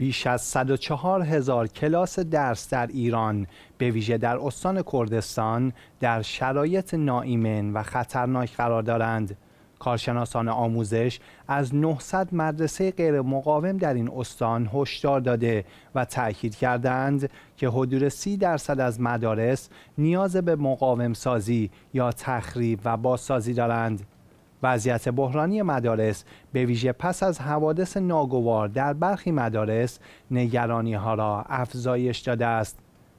بیش از 104 هزار کلاس درس در ایران به ویژه در استان کردستان در شرایط ناایمن و خطرناک قرار دارند. کارشناسان آموزش از 900 مدرسه غیر مقاوم در این استان هشدار داده و تأکید کردند که حدود 30 درصد از مدارس نیاز به مقاوم سازی یا تخریب و بازسازی دارند. وضعیت بحرانی مدارس به ویژه پس از حوادث ناگوار در برخی مدارس نگرانی ها را افزایش داده است.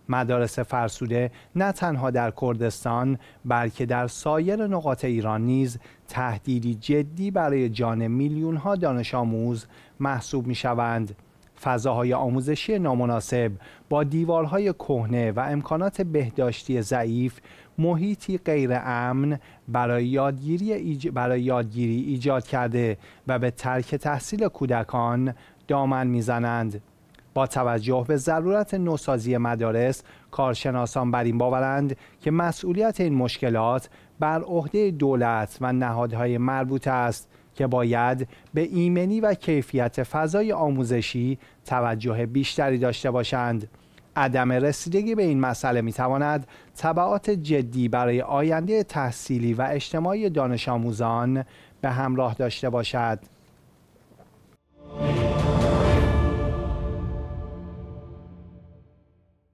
مدارس فرسوده نه تنها در کردستان بلکه در سایر نقاط ایران نیز تهدیدی جدی برای جان میلیون ها دانش آموز محسوب می شوند. فضاهای آموزشی نامناسب با دیوارهای کهنه و امکانات بهداشتی ضعیف محیطی غیر امن برای یادگیری, برای یادگیری ایجاد کرده و به ترک تحصیل کودکان دامن میزنند با توجه به ضرورت نوسازی مدارس کارشناسان بر این باورند که مسئولیت این مشکلات بر عهده دولت و نهادهای مربوط است که باید به ایمنی و کیفیت فضای آموزشی توجه بیشتری داشته باشند عدم رسیدگی به این مسئله می تواند طبعات جدی برای آینده تحصیلی و اجتماعی دانش آموزان به همراه داشته باشد